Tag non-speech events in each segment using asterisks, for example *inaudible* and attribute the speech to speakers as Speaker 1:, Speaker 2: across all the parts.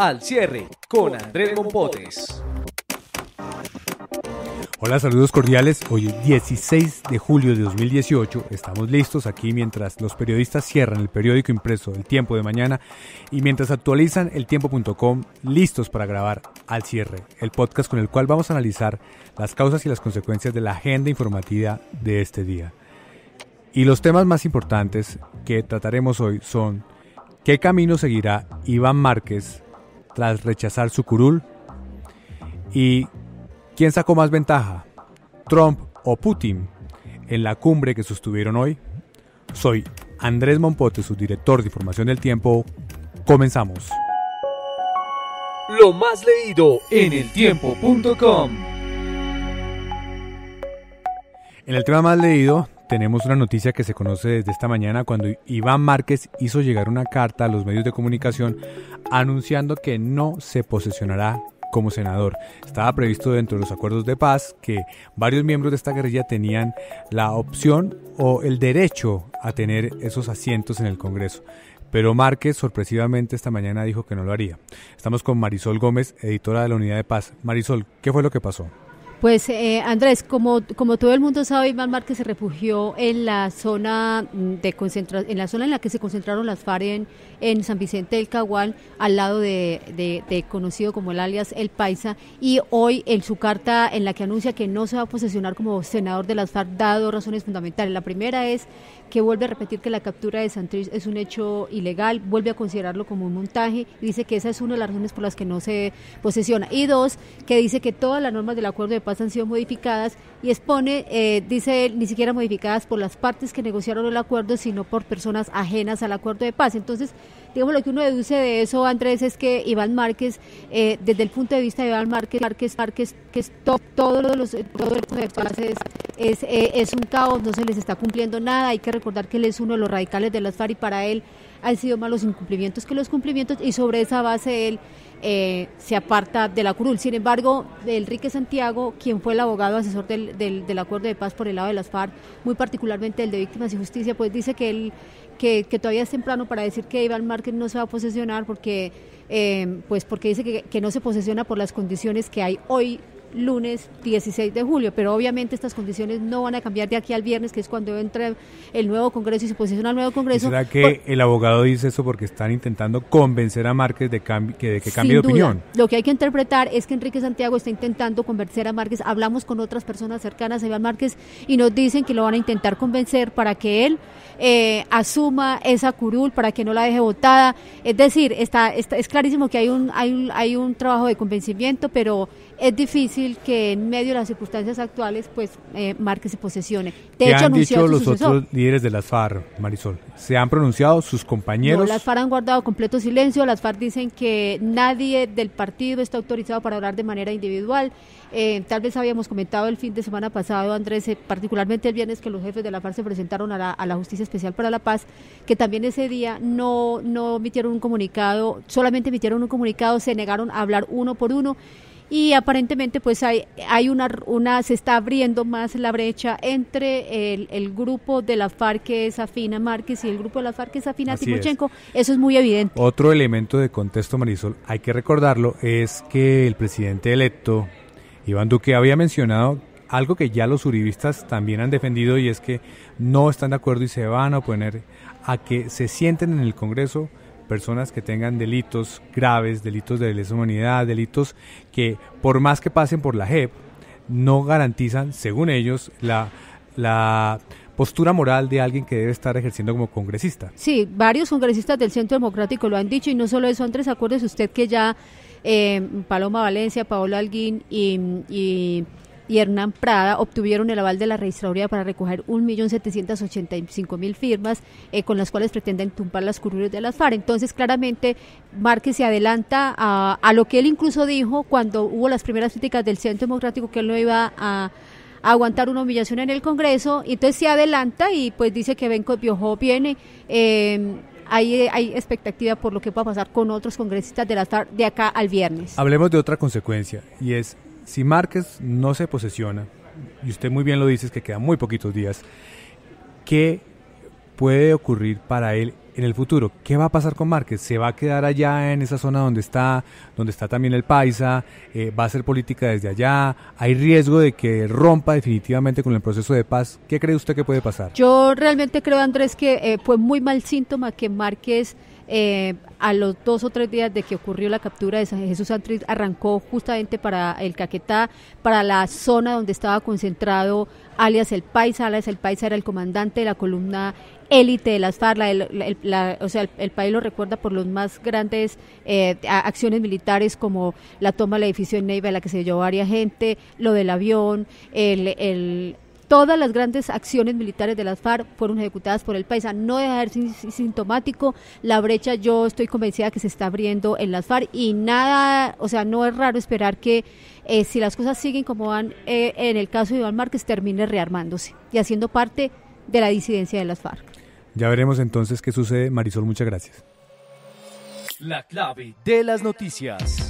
Speaker 1: Al cierre con Andrés Mompotes.
Speaker 2: Hola, saludos cordiales. Hoy es 16 de julio de 2018. Estamos listos aquí mientras los periodistas cierran el periódico impreso El Tiempo de Mañana y mientras actualizan el tiempo.com listos para grabar Al Cierre, el podcast con el cual vamos a analizar las causas y las consecuencias de la agenda informativa de este día. Y los temas más importantes que trataremos hoy son qué camino seguirá Iván Márquez tras rechazar su curul. ¿Y quién sacó más ventaja? ¿Trump o Putin? En la cumbre que sostuvieron hoy. Soy Andrés Monpote, director de Información del Tiempo. Comenzamos.
Speaker 1: Lo más leído en eltiempo.com.
Speaker 2: En el tema más leído tenemos una noticia que se conoce desde esta mañana cuando Iván Márquez hizo llegar una carta a los medios de comunicación anunciando que no se posesionará como senador. Estaba previsto dentro de los acuerdos de paz que varios miembros de esta guerrilla tenían la opción o el derecho a tener esos asientos en el Congreso. Pero Márquez sorpresivamente esta mañana dijo que no lo haría. Estamos con Marisol Gómez, editora de la Unidad de Paz. Marisol, ¿qué fue lo que pasó?
Speaker 3: Pues eh, Andrés, como, como todo el mundo sabe, Iván Márquez se refugió en la zona mm, de concentra en la zona en la que se concentraron las FARC e en, San Vicente del Caguán, al lado de, conocido como el alias El Paisa, y hoy en su carta en la que anuncia que no se va a posesionar como senador de las FARC, e, da dos razones fundamentales. La primera es que vuelve a repetir que la captura de Santrich es un hecho ilegal, vuelve a considerarlo como un montaje, y dice que esa es una de las razones por las que no se posesiona. Y dos, que dice que todas las normas del acuerdo de han sido modificadas y expone, eh, dice él, ni siquiera modificadas por las partes que negociaron el acuerdo, sino por personas ajenas al acuerdo de paz. Entonces, Digamos, lo que uno deduce de eso, Andrés, es que Iván Márquez, eh, desde el punto de vista de Iván Márquez, Márquez, que es top, todos los, es, eh, es, un caos, no se les está cumpliendo nada. Hay que recordar que él es uno de los radicales de las FARC y para él han sido más los incumplimientos que los cumplimientos y sobre esa base él eh, se aparta de la curul. Sin embargo, Enrique Santiago, quien fue el abogado asesor del, del, del, acuerdo de paz por el lado de las FARC, muy particularmente el de Víctimas y Justicia, pues dice que él que, todavía es temprano para decir que Iván Márquez no se va a posesionar porque, eh, pues porque dice que, que no se posesiona por las condiciones que hay hoy lunes 16 de julio, pero obviamente estas condiciones no van a cambiar de aquí al viernes, que es cuando entra el nuevo Congreso y se posiciona el nuevo Congreso. ¿Será
Speaker 2: que el abogado dice eso porque están intentando convencer a Márquez de, que, de que cambie de opinión?
Speaker 3: Lo que hay que interpretar es que Enrique Santiago está intentando convencer a Márquez. Hablamos con otras personas cercanas a Iván Márquez y nos dicen que lo van a intentar convencer para que él eh, asuma esa curul, para que no la deje votada. Es decir, está, es clarísimo que hay un, hay, hay un trabajo de convencimiento, pero es difícil que en medio de las circunstancias actuales, pues eh, marque se posesione. De han dicho los otros
Speaker 2: líderes de las FARC, Marisol? ¿Se han pronunciado sus compañeros? las
Speaker 3: FARC han guardado completo silencio. Las FARC dicen que nadie del partido está autorizado para hablar de manera individual. Eh, tal vez habíamos comentado el fin de semana pasado, Andrés, eh, particularmente el viernes que los jefes de la FARC se presentaron a la, Justicia Especial para la Paz, que también ese día no, no emitieron un comunicado, solamente emitieron un comunicado, se negaron a hablar uno por uno y aparentemente pues hay, hay una, una, se está abriendo más la brecha entre el, grupo de la FARC que es afina Márquez y el grupo de la FARC que es afina Timochenko, eso es muy evidente.
Speaker 2: Otro elemento de contexto Marisol, hay que recordarlo, es que el presidente electo Iván Duque había mencionado algo que ya los uribistas también han defendido y es que no están de acuerdo y se van a oponer a que se sienten en el Congreso personas que tengan delitos graves, delitos de lesa humanidad, delitos que por más que pasen por la JEP, no garantizan, según ellos, la, la postura moral de alguien que debe estar ejerciendo como congresista.
Speaker 3: Sí, varios congresistas del Centro Democrático lo han dicho y no solo eso, tres acuérdese usted que ya eh, Paloma Valencia, Paola Alguín y y Hernán Prada obtuvieron el aval de la registraduría para recoger 1.785.000 firmas eh, con las cuales pretenden tumbar las curules de las FARC. Entonces, claramente, Márquez se adelanta a, lo que él incluso dijo cuando hubo las primeras críticas del Centro Democrático que él no iba a aguantar una humillación en el Congreso, y entonces se adelanta y pues dice que Benco Piojó viene, em, hay, hay expectativa por lo que pueda pasar con otros congresistas de, la, de acá al viernes.
Speaker 2: Hablemos de otra consecuencia, y es si Márquez no se posesiona, y usted muy bien lo dice, es que quedan muy poquitos días, ¿qué puede ocurrir para él en el futuro? ¿Qué va a pasar con Márquez? ¿Se va a quedar allá en esa zona donde está, donde está también el Paisa? Eh, ¿Va a hacer política desde allá? ¿Hay riesgo de que rompa definitivamente con el proceso de paz? ¿Qué cree usted que puede pasar?
Speaker 3: Yo realmente creo, Andrés, que eh, fue muy mal síntoma que Márquez eh, a los dos o tres días de que ocurrió la captura de Jesús Santriz, arrancó justamente para el Caquetá, para la zona donde estaba concentrado alias el Paisa. Alias el Paisa era el comandante de la columna élite de las FARC, o sea, el, país lo recuerda por los más grandes eh, acciones militares como la toma del edificio en Neiva, la que se llevó varias gente, lo del avión, el Todas las grandes acciones militares de las FARC fueron ejecutadas por el país. A No dejar sintomático la brecha, yo estoy convencida que se está abriendo en las FARC y nada, o sea, no es raro esperar que eh, si las cosas siguen como van eh, en el caso de Iván Márquez, termine rearmándose y haciendo parte de la disidencia de las FARC.
Speaker 2: Ya veremos entonces qué sucede. Marisol, muchas gracias.
Speaker 1: La clave de las noticias.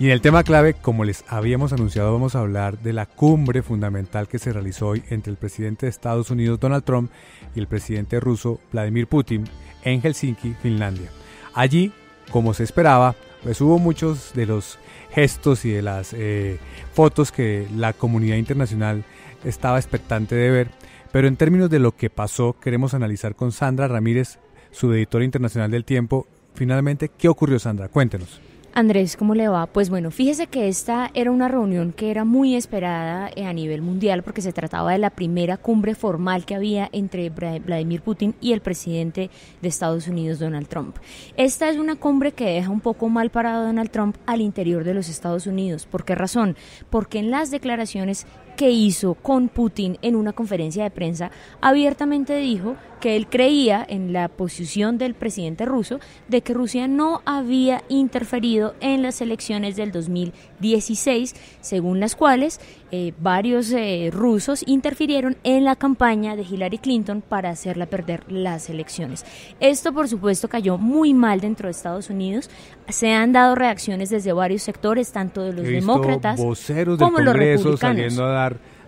Speaker 2: Y en el tema clave, como les habíamos anunciado, vamos a hablar de la cumbre fundamental que se realizó hoy entre el presidente de Estados Unidos Donald Trump y el presidente ruso Vladimir Putin en Helsinki, Finlandia. Allí, como se esperaba, pues hubo muchos de los gestos y de las eh, fotos que la comunidad internacional estaba expectante de ver. Pero en términos de lo que pasó, queremos analizar con Sandra Ramírez, su editora internacional del tiempo. Finalmente, ¿qué ocurrió, Sandra? Cuéntenos.
Speaker 4: Andrés, ¿cómo le va? Pues bueno, fíjese que esta era una reunión que era muy esperada eh, a nivel mundial porque se trataba de la primera cumbre formal que había entre Vladimir Putin y el presidente de Estados Unidos, Donald Trump. Esta es una cumbre que deja un poco mal parado a Donald Trump al interior de los Estados Unidos. ¿Por qué razón? Porque en las declaraciones que hizo con Putin en una conferencia de prensa, abiertamente dijo que él creía en la posición del presidente ruso de que Rusia no había interferido en las elecciones del 2016, según las cuales eh, varios eh, rusos interfirieron en la campaña de Hillary Clinton para hacerla perder las elecciones. Esto, por supuesto, cayó muy mal dentro de Estados Unidos. Se han dado reacciones desde varios sectores, tanto de los demócratas
Speaker 2: como los republicanos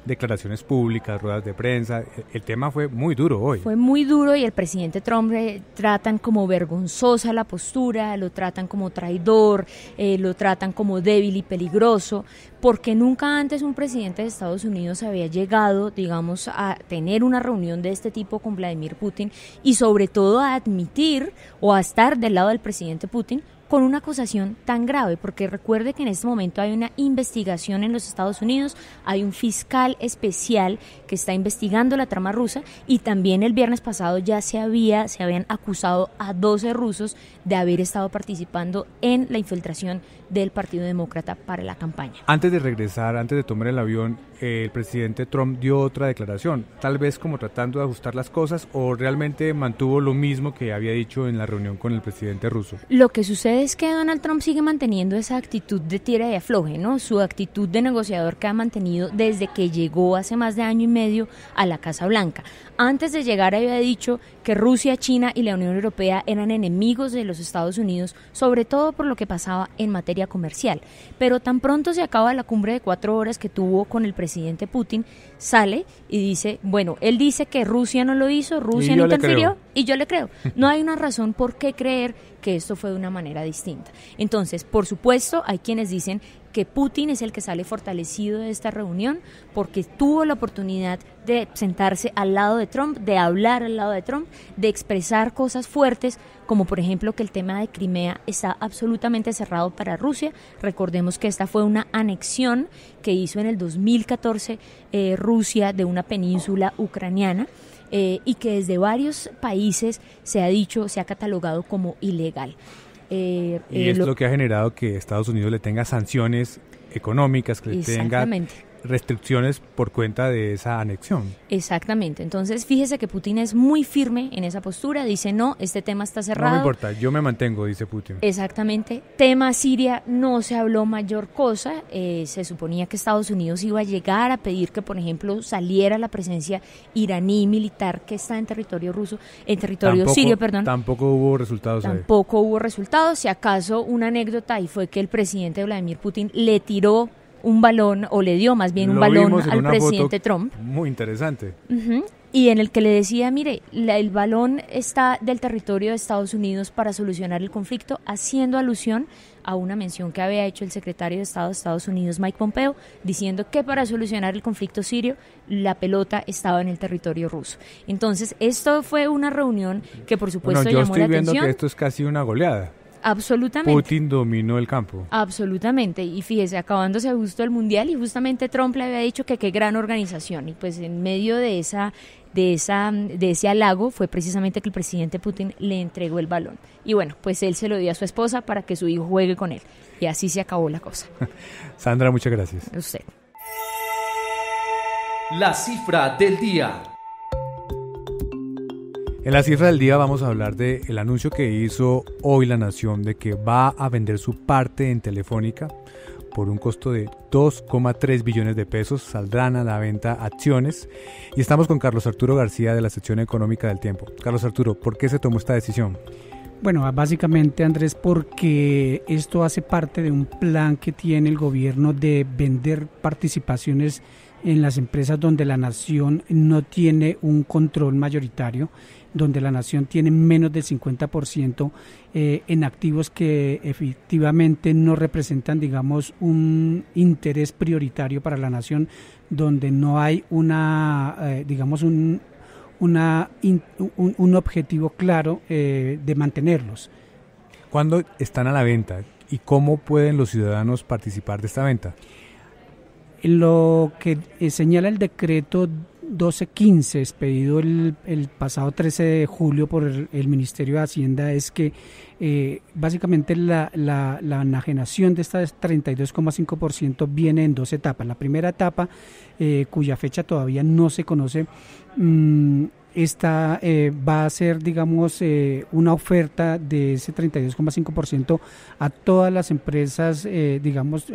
Speaker 2: declaraciones públicas, ruedas de prensa. El, tema fue muy duro hoy.
Speaker 4: Fue muy duro y el presidente Trump le eh, tratan como vergonzosa la postura, lo tratan como traidor, eh, lo tratan como débil y peligroso, porque nunca antes un presidente de Estados Unidos había llegado, digamos, a tener una reunión de este tipo con Vladimir Putin y sobre todo a admitir o a estar del lado del presidente Putin con una acusación tan grave, porque recuerde que en este momento hay una investigación en los Estados Unidos, hay un fiscal especial que está investigando la trama rusa y también el viernes pasado ya se había se habían acusado a 12 rusos de haber estado participando en la infiltración del Partido Demócrata para la campaña.
Speaker 2: Antes de regresar, antes de tomar el avión, eh, el presidente Trump dio otra declaración, tal vez como tratando de ajustar las cosas o realmente mantuvo lo mismo que había dicho en la reunión con el presidente ruso.
Speaker 4: Lo que sucede es que Donald Trump sigue manteniendo esa actitud de tira y afloje, ¿no? Su actitud de negociador que ha mantenido desde que llegó hace más de año y medio a la Casa Blanca. Antes de llegar había dicho que Rusia, China y la Unión Europea eran enemigos de los Estados Unidos, sobre todo por lo que pasaba en materia comercial. Pero tan pronto se acaba la cumbre de cuatro horas que tuvo con el presidente Putin, sale y dice, bueno, él dice que Rusia no lo hizo, Rusia no interfirió, y yo le creo. No hay *laughs* una razón por qué creer que esto fue de una manera distinta. Entonces, por supuesto, hay quienes dicen que Putin es el que sale fortalecido de esta reunión porque tuvo la oportunidad de sentarse al lado de Trump, de hablar al lado de Trump, de expresar cosas fuertes, como por ejemplo que el tema de Crimea está absolutamente cerrado para Rusia. Recordemos que esta fue una anexión que hizo en el 2014 eh, Rusia de una península ucraniana. Eh, y que desde varios países se ha dicho, se ha catalogado como ilegal. Eh, y eh, es lo, lo,
Speaker 2: que ha generado que Estados Unidos le tenga sanciones económicas, que le tenga restricciones por cuenta de esa anexión.
Speaker 4: Exactamente. Entonces, fíjese que Putin es muy firme en esa postura. Dice, no, este tema está cerrado. No importa,
Speaker 2: yo me mantengo, dice Putin.
Speaker 4: Exactamente. Tema Siria, no se habló mayor cosa. Eh, se suponía que Estados Unidos iba a llegar a pedir que, por ejemplo, saliera la presencia iraní militar que está en territorio ruso, en territorio sirio, perdón.
Speaker 2: Tampoco hubo resultados. Tampoco
Speaker 4: hubo resultados. Si acaso una anécdota y fue que el presidente Vladimir Putin le tiró un balón, o le dio más bien un balón al presidente Trump.
Speaker 2: Muy interesante.
Speaker 4: y en el que le decía, mire, el balón está del territorio de Estados Unidos para solucionar el conflicto, haciendo alusión a una mención que había hecho el secretario de Estado de Estados Unidos, Mike Pompeo, diciendo que para solucionar el conflicto sirio la pelota estaba en el territorio ruso. Entonces, esto fue una reunión que por supuesto yo llamó estoy la viendo atención. que esto
Speaker 2: es casi una goleada.
Speaker 4: Absolutamente.
Speaker 2: Putin dominó el campo.
Speaker 4: Absolutamente. Y fíjese, acabándose justo el Mundial y justamente Trump le había dicho que qué gran organización. Y pues en medio de esa de, esa, de ese halago fue precisamente que el presidente Putin le entregó el balón. Y bueno, pues él se lo dio a su esposa para que su hijo juegue con él. Y así se acabó la cosa.
Speaker 2: *laughs* Sandra, muchas gracias.
Speaker 4: usted. La cifra del día.
Speaker 2: En la cifra del día vamos a hablar del anuncio que hizo hoy la Nación de que va a vender su parte en Telefónica por un costo de 2,3 billones de pesos. Saldrán a la venta acciones. Y estamos con Carlos Arturo García de la sección económica del tiempo. Carlos Arturo, ¿por qué se tomó esta decisión?
Speaker 5: Bueno, básicamente Andrés, porque esto hace parte de un plan que tiene el gobierno de vender participaciones en las empresas donde la nación no tiene un control mayoritario donde la nación tiene menos del 50% eh, en activos que efectivamente no representan, digamos, un interés prioritario para la nación, donde no hay una, eh, digamos, un, una, un, objetivo claro eh, de mantenerlos. ¿Cuándo están a la venta y cómo pueden
Speaker 2: los ciudadanos participar de esta venta?
Speaker 5: Lo que señala el decreto 1215, expedido el, pasado 13 de julio por el, Ministerio de Hacienda, es que eh, básicamente la, la, la, enajenación de estas 32,5% viene en dos etapas. La primera etapa, eh, cuya fecha todavía no se conoce, mm, esta eh, va a ser, digamos, una oferta de ese 32,5% a todas las empresas, eh, digamos,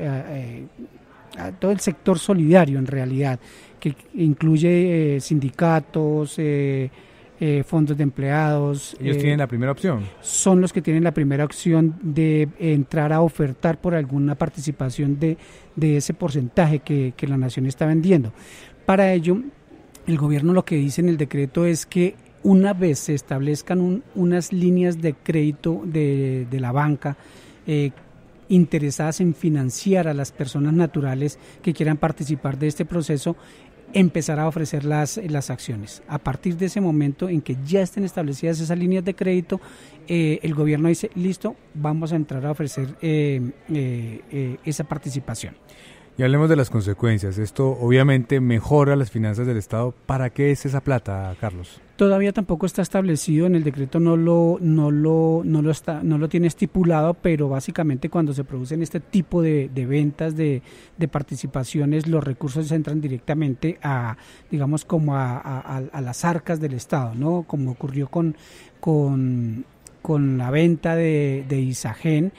Speaker 5: todo el sector solidario en realidad, que incluye eh, sindicatos, eh, eh, fondos de empleados. ¿Ellos tienen la primera opción? Son los que tienen la primera opción de entrar a ofertar por alguna participación de, ese porcentaje que, la nación está vendiendo. Para ello, el gobierno lo que dice en el decreto es que una vez se establezcan unas líneas de crédito de, la banca, interesadas en financiar a las personas naturales que quieran participar de este proceso empezar a ofrecer las, acciones. A partir de ese momento en que ya estén establecidas esas líneas de crédito, eh, el gobierno dice, listo, vamos a entrar a ofrecer eh, eh, esa participación.
Speaker 2: Y hablemos de las consecuencias. Esto obviamente mejora las finanzas del Estado. ¿Para qué es esa plata, Carlos?
Speaker 5: Todavía tampoco está establecido en el decreto, no lo, no lo, no lo, está, no lo tiene estipulado, pero básicamente cuando se producen este tipo de, ventas, de, participaciones, los recursos entran directamente a, digamos, como a, las arcas del Estado, ¿no? Como ocurrió con, la venta de, de Isagen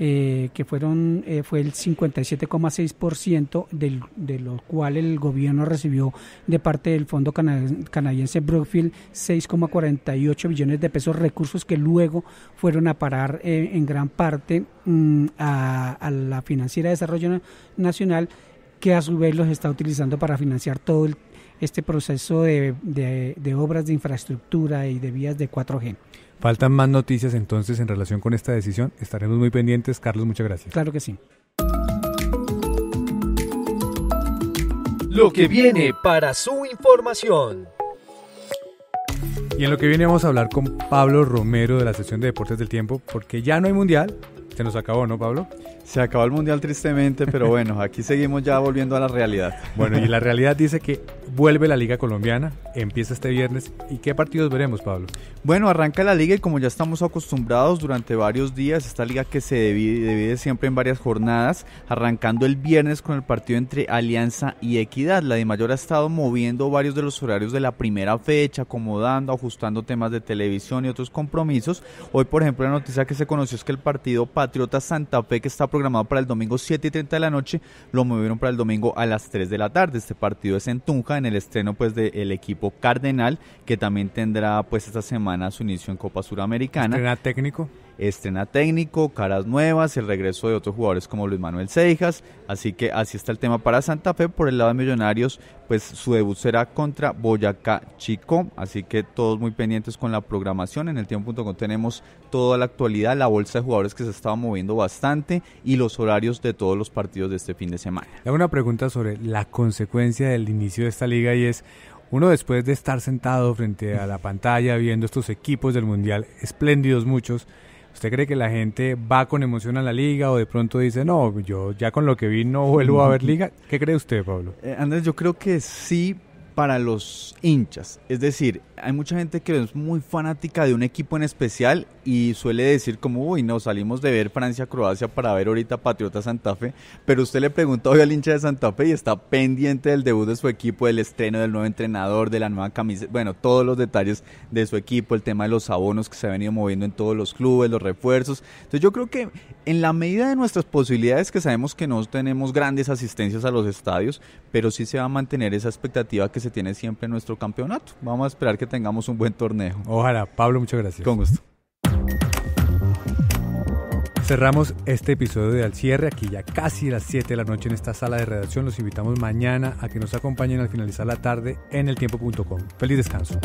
Speaker 5: eh, que fueron eh, fue el 57,6% del, de lo cual el gobierno recibió de parte del fondo canadiense Brookfield 6,48 millones de pesos recursos que luego fueron a parar eh, en gran parte mm, a, la financiera de desarrollo nacional que a su vez los está utilizando para financiar todo este proceso de, de, de obras de infraestructura y de vías de 4G.
Speaker 2: Faltan más noticias entonces en relación con esta decisión. Estaremos muy pendientes. Carlos, muchas gracias.
Speaker 5: Claro que sí.
Speaker 1: Lo que viene para su información.
Speaker 2: Y en lo que viene vamos a hablar con Pablo Romero de la sección de Deportes del Tiempo, porque ya no hay mundial. Se nos acabó, ¿no, Pablo? Se acabó
Speaker 1: el mundial tristemente, pero *laughs* bueno, aquí seguimos ya volviendo a la realidad. Bueno, y la realidad dice que Vuelve la Liga Colombiana,
Speaker 2: empieza este viernes. ¿Y qué partidos veremos, Pablo?
Speaker 1: Bueno, arranca la liga y como ya estamos acostumbrados durante varios días, esta liga que se divide, siempre en varias jornadas, arrancando el viernes con el partido entre Alianza y Equidad. La de Mayor ha estado moviendo varios de los horarios de la primera fecha, acomodando, ajustando temas de televisión y otros compromisos. Hoy, por ejemplo, la noticia que se conoció es que el partido Patriota Santa Fe, que está programado para el domingo 7 y 30 de la noche, lo movieron para el domingo a las 3 de la tarde. Este partido es en Tunja, en el estreno pues del equipo Cardenal, que también tendrá pues esta semana su inicio en Copa Suramericana. ¿Estrena técnico? estrena técnico, caras nuevas, el regreso de otros jugadores como Luis Manuel Seijas, así que así está el tema para Santa Fe. Por el lado de Millonarios, pues su debut será contra Boyacá Chico, así que todos muy pendientes con la programación. En el tiempo.com tenemos toda la actualidad, la bolsa de jugadores que se estaba moviendo bastante y los horarios de todos los partidos de este fin de semana.
Speaker 2: hay una pregunta sobre la consecuencia del inicio de esta liga y es, uno después de estar sentado frente a la pantalla viendo estos equipos del Mundial, espléndidos muchos, ¿Usted cree que la gente va con emoción a la liga o de pronto dice, no, yo ya con lo que vi no vuelvo a ver mm. liga? ¿Qué cree usted, Pablo?
Speaker 1: Eh, Andrés, yo creo que sí, para los hinchas. Es decir, hay mucha gente que es muy fanática de un equipo en especial y suele decir como, uy, no, salimos de ver Francia-Croacia para ver ahorita Patriota Santa Fe, pero usted le pregunta hoy al hincha de Santa Fe y está pendiente del debut de su equipo, del estreno del nuevo entrenador, de la nueva camisa, bueno, todos los detalles de su equipo, el tema de los abonos que se ha venido moviendo en todos los clubes, los refuerzos. Entonces yo creo que en la medida de nuestras posibilidades, que sabemos que no tenemos grandes asistencias a los estadios, pero sí se va a mantener esa expectativa que se tiene siempre nuestro campeonato. Vamos a esperar que tengamos un buen torneo. Ojalá. Pablo, muchas gracias. Con
Speaker 2: gusto. Cerramos este episodio de Al Cierre, aquí ya casi las 7 de la noche en esta sala de redacción. Los invitamos mañana a que nos acompañen al finalizar la tarde en eltiempo.com. Feliz descanso.